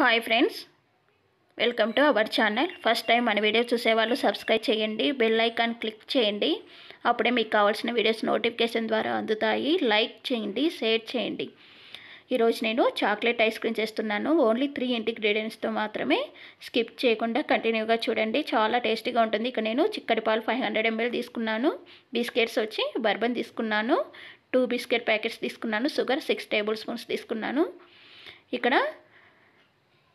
hi friends welcome to our channel first time మన video చూసేవాళ్ళు subscribe చేయండి bell icon click చేయండి అప్పుడే మీకు కావాల్సిన వీడియోస్ నోటిఫికేషన్ ద్వారా అందుతాయి లైక్ చేయండి షేర్ చేయండి ఈరోజు నేను చాక్లెట్ ఐస్ క్రీమ్ చేస్తున్నాను ఓన్లీ త్రీ ఇంటిగ్రీడియంట్స్తో మాత్రమే స్కిప్ చేయకుండా కంటిన్యూగా చూడండి చాలా టేస్టీగా ఉంటుంది ఇక నేను చిక్కటి పాలు ఫైవ్ హండ్రెడ్ ఎంఎల్ తీసుకున్నాను బిస్కెట్స్ వచ్చి బర్బన్ తీసుకున్నాను టూ బిస్కెట్ ప్యాకెట్స్ తీసుకున్నాను షుగర్ సిక్స్ టేబుల్ స్పూన్స్ తీసుకున్నాను ఇక్కడ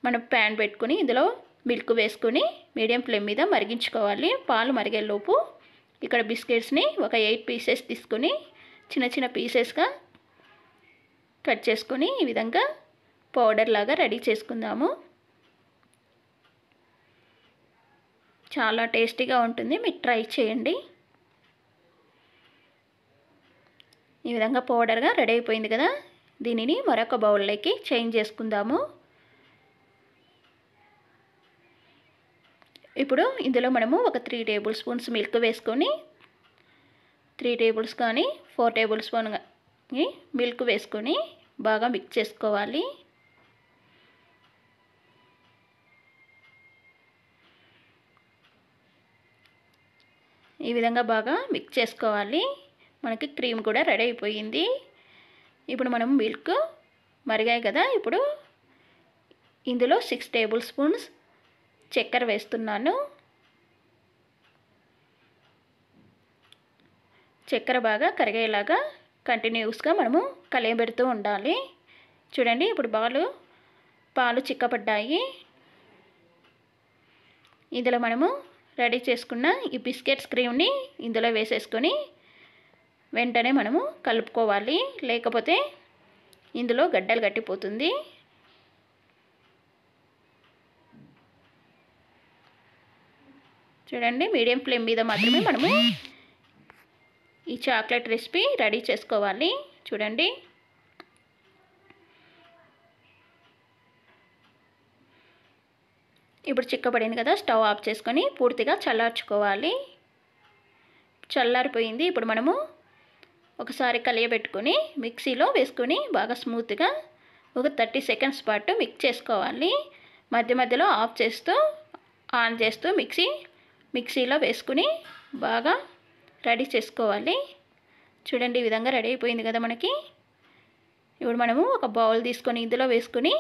మనం ప్యాన్ పెట్టుకుని ఇందులో మిల్క్ వేసుకుని మీడియం ఫ్లేమ్ మీద మరిగించుకోవాలి పాలు మరిగేలోపు ఇక్కడ బిస్కెట్స్ని ఒక ఎయిట్ పీసెస్ తీసుకుని చిన్న చిన్న పీసెస్గా కట్ చేసుకుని ఈ విధంగా పౌడర్ లాగా రెడీ చేసుకుందాము చాలా టేస్టీగా ఉంటుంది మీరు ట్రై చేయండి ఈ విధంగా పౌడర్గా రెడీ అయిపోయింది కదా దీనిని మరొక బౌల్లోకి చేంజ్ చేసుకుందాము ఇప్పుడు ఇందులో మనము ఒక త్రీ టేబుల్ స్పూన్స్ మిల్క్ వేసుకొని త్రీ టేబుల్స్ కానీ ఫోర్ టేబుల్ స్పూన్ మిల్క్ వేసుకొని బాగా మిక్స్ చేసుకోవాలి ఈ విధంగా బాగా మిక్స్ చేసుకోవాలి మనకి క్రీమ్ కూడా రెడీ అయిపోయింది ఇప్పుడు మనం మిల్క్ మరిగాయి కదా ఇప్పుడు ఇందులో సిక్స్ టేబుల్ స్పూన్స్ చక్కెర వేస్తున్నాను చక్కెర బాగా కరిగేలాగా కంటిన్యూస్గా మనము కలియబెడుతూ ఉండాలి చూడండి ఇప్పుడు బాలు పాలు చిక్కబడ్డాయి ఇందులో మనము రెడీ చేసుకున్న ఈ బిస్కెట్స్ క్రీమ్ని ఇందులో వేసేసుకొని వెంటనే మనము కలుపుకోవాలి లేకపోతే ఇందులో గడ్డలు గట్టిపోతుంది చూడండి మీడియం ఫ్లేమ్ మీద మాత్రమే మనము ఈ చాక్లెట్ రెసిపీ రెడీ చేసుకోవాలి చూడండి ఇప్పుడు చిక్కబడింది కదా స్టవ్ ఆఫ్ చేసుకొని పూర్తిగా చల్లార్చుకోవాలి చల్లారిపోయింది ఇప్పుడు మనము ఒకసారి కలియబెట్టుకొని మిక్సీలో వేసుకొని బాగా స్మూత్గా ఒక థర్టీ సెకండ్స్ పాటు మిక్స్ చేసుకోవాలి మధ్య మధ్యలో ఆఫ్ చేస్తూ ఆన్ చేస్తూ మిక్సీ మిక్సీలో వేసుకుని బాగా రెడీ చేసుకోవాలి చూడండి ఈ విధంగా రెడీ అయిపోయింది కదా మనకి ఇప్పుడు మనము ఒక బౌల్ తీసుకొని ఇందులో వేసుకుని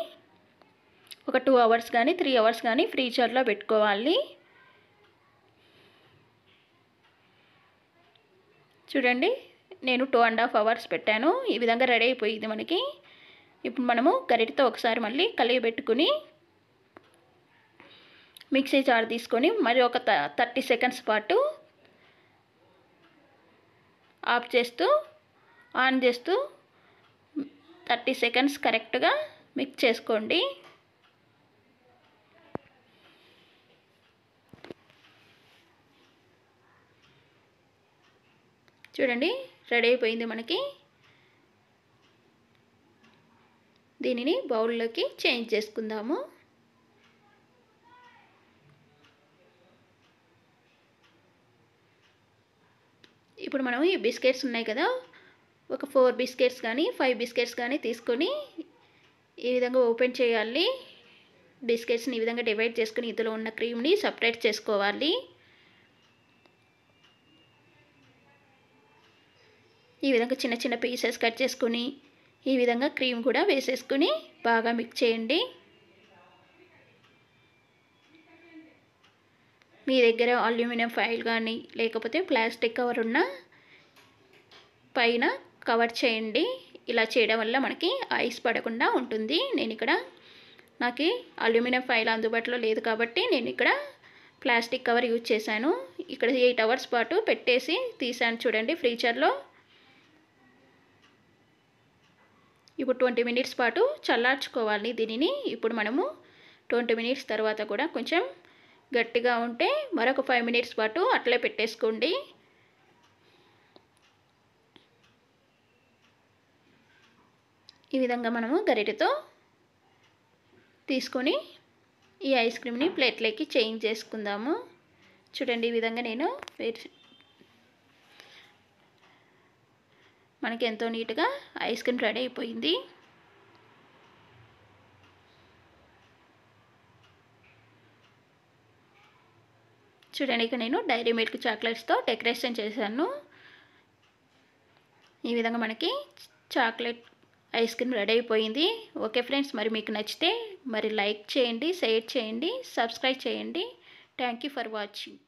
ఒక టూ అవర్స్ కానీ త్రీ అవర్స్ కానీ ఫ్రీజర్లో పెట్టుకోవాలి చూడండి నేను టూ అండ్ హాఫ్ అవర్స్ పెట్టాను ఈ విధంగా రెడీ అయిపోయింది మనకి ఇప్పుడు మనము గరిటితో ఒకసారి మళ్ళీ కలిగి పెట్టుకుని మిక్సీ జార్ తీసుకొని మరి ఒక థర్టీ సెకండ్స్ పాటు ఆఫ్ చేస్తూ ఆన్ చేస్తూ థర్టీ సెకండ్స్ కరెక్ట్గా మిక్స్ చేసుకోండి చూడండి రెడీ అయిపోయింది మనకి దీనిని బౌల్లోకి చేంజ్ చేసుకుందాము ఇప్పుడు మనం ఈ బిస్కెట్స్ ఉన్నాయి కదా ఒక ఫోర్ బిస్కెట్స్ కానీ ఫైవ్ బిస్కెట్స్ కానీ తీసుకొని ఈ విధంగా ఓపెన్ చేయాలి బిస్కెట్స్ని ఈ విధంగా డివైడ్ చేసుకుని ఇందులో ఉన్న క్రీమ్ని సపరేట్ చేసుకోవాలి ఈ విధంగా చిన్న చిన్న పీసెస్ కట్ చేసుకుని ఈ విధంగా క్రీమ్ కూడా వేసేసుకుని బాగా మిక్స్ చేయండి మీ దగ్గర అల్యూమినియం ఫైల్ కానీ లేకపోతే ప్లాస్టిక్ కవర్ ఉన్న పైన కవర్ చేయండి ఇలా చేయడం వల్ల మనకి ఐస్ పడకుండా ఉంటుంది నేను ఇక్కడ నాకు అల్యూమినియం ఫైల్ అందుబాటులో లేదు కాబట్టి నేను ఇక్కడ ప్లాస్టిక్ కవర్ యూజ్ చేశాను ఇక్కడ ఎయిట్ అవర్స్ పాటు పెట్టేసి తీసాను చూడండి ఫ్రీచర్లో ఇప్పుడు ట్వంటీ మినిట్స్ పాటు చల్లార్చుకోవాలి దీనిని ఇప్పుడు మనము ట్వంటీ మినిట్స్ తర్వాత కూడా కొంచెం గట్టిగా ఉంటే మరొక ఫైవ్ మినిట్స్ పాటు అట్లే పెట్టేసుకోండి ఈ విధంగా మనము గరిటెతో తీసుకొని ఈ ఐస్ క్రీమ్ని ప్లేట్లోకి చేంజ్ చేసుకుందాము చూడండి ఈ విధంగా నేను మనకి ఎంతో నీట్గా ఐస్ క్రీమ్ రెడీ అయిపోయింది చూడండి ఇక నేను డైరీ మిల్క్ చాక్లెట్స్తో డెకరేషన్ చేశాను ఈ విధంగా మనకి చాక్లెట్ ఐస్ క్రీమ్ రెడీ అయిపోయింది ఓకే ఫ్రెండ్స్ మరి మీకు నచ్చితే మరి లైక్ చేయండి షేర్ చేయండి సబ్స్క్రైబ్ చేయండి థ్యాంక్ ఫర్ వాచింగ్